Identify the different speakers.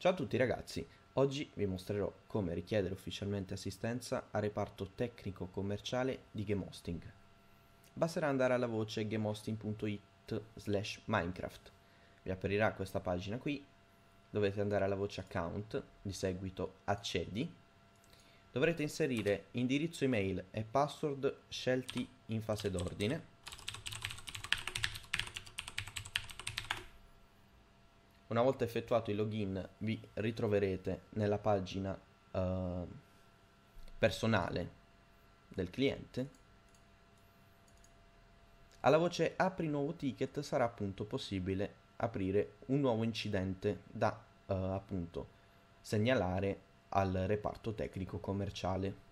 Speaker 1: Ciao a tutti ragazzi, oggi vi mostrerò come richiedere ufficialmente assistenza al reparto tecnico commerciale di Gemosting. Basterà andare alla voce gemosting.it slash minecraft, vi aprirà questa pagina qui, dovete andare alla voce account, di seguito accedi, dovrete inserire indirizzo email e password scelti in fase d'ordine, Una volta effettuato il login vi ritroverete nella pagina eh, personale del cliente. Alla voce apri nuovo ticket sarà appunto possibile aprire un nuovo incidente da eh, appunto segnalare al reparto tecnico commerciale.